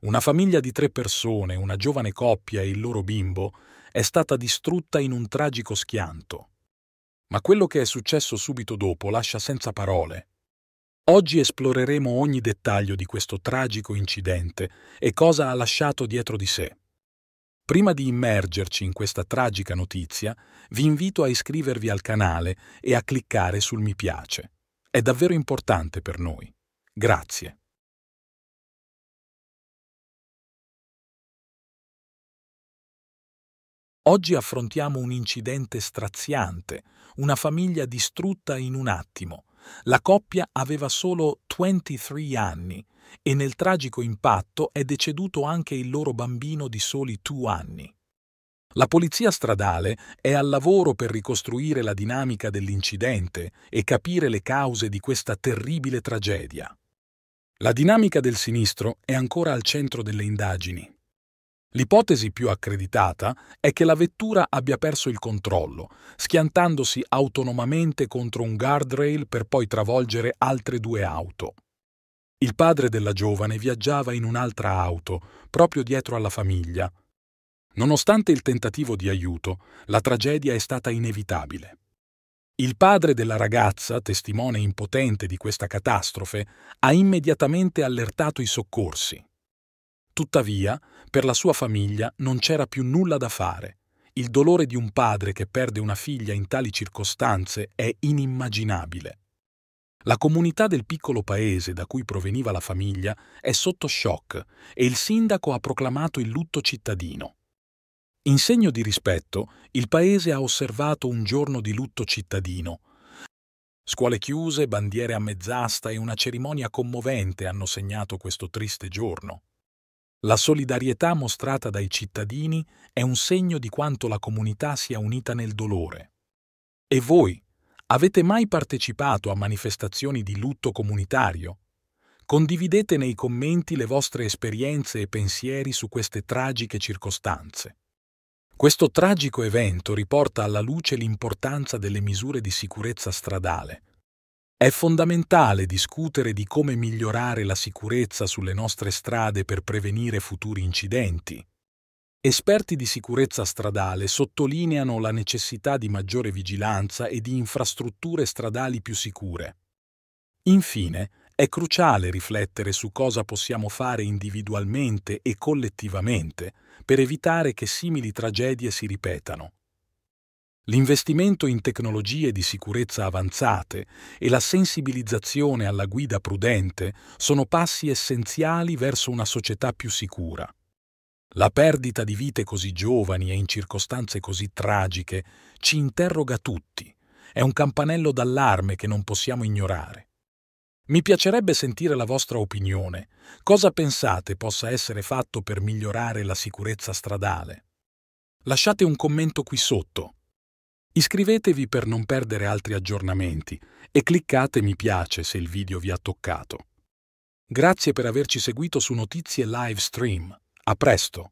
Una famiglia di tre persone, una giovane coppia e il loro bimbo, è stata distrutta in un tragico schianto. Ma quello che è successo subito dopo lascia senza parole. Oggi esploreremo ogni dettaglio di questo tragico incidente e cosa ha lasciato dietro di sé. Prima di immergerci in questa tragica notizia, vi invito a iscrivervi al canale e a cliccare sul mi piace. È davvero importante per noi. Grazie. Oggi affrontiamo un incidente straziante, una famiglia distrutta in un attimo. La coppia aveva solo 23 anni e nel tragico impatto è deceduto anche il loro bambino di soli 2 anni. La polizia stradale è al lavoro per ricostruire la dinamica dell'incidente e capire le cause di questa terribile tragedia. La dinamica del sinistro è ancora al centro delle indagini L'ipotesi più accreditata è che la vettura abbia perso il controllo, schiantandosi autonomamente contro un guardrail per poi travolgere altre due auto. Il padre della giovane viaggiava in un'altra auto, proprio dietro alla famiglia. Nonostante il tentativo di aiuto, la tragedia è stata inevitabile. Il padre della ragazza, testimone impotente di questa catastrofe, ha immediatamente allertato i soccorsi. Tuttavia, per la sua famiglia non c'era più nulla da fare. Il dolore di un padre che perde una figlia in tali circostanze è inimmaginabile. La comunità del piccolo paese da cui proveniva la famiglia è sotto shock e il sindaco ha proclamato il lutto cittadino. In segno di rispetto, il paese ha osservato un giorno di lutto cittadino. Scuole chiuse, bandiere a mezz'asta e una cerimonia commovente hanno segnato questo triste giorno. La solidarietà mostrata dai cittadini è un segno di quanto la comunità sia unita nel dolore. E voi, avete mai partecipato a manifestazioni di lutto comunitario? Condividete nei commenti le vostre esperienze e pensieri su queste tragiche circostanze. Questo tragico evento riporta alla luce l'importanza delle misure di sicurezza stradale, è fondamentale discutere di come migliorare la sicurezza sulle nostre strade per prevenire futuri incidenti. Esperti di sicurezza stradale sottolineano la necessità di maggiore vigilanza e di infrastrutture stradali più sicure. Infine, è cruciale riflettere su cosa possiamo fare individualmente e collettivamente per evitare che simili tragedie si ripetano. L'investimento in tecnologie di sicurezza avanzate e la sensibilizzazione alla guida prudente sono passi essenziali verso una società più sicura. La perdita di vite così giovani e in circostanze così tragiche ci interroga tutti. È un campanello d'allarme che non possiamo ignorare. Mi piacerebbe sentire la vostra opinione. Cosa pensate possa essere fatto per migliorare la sicurezza stradale? Lasciate un commento qui sotto Iscrivetevi per non perdere altri aggiornamenti e cliccate mi piace se il video vi ha toccato. Grazie per averci seguito su Notizie Live Stream. A presto!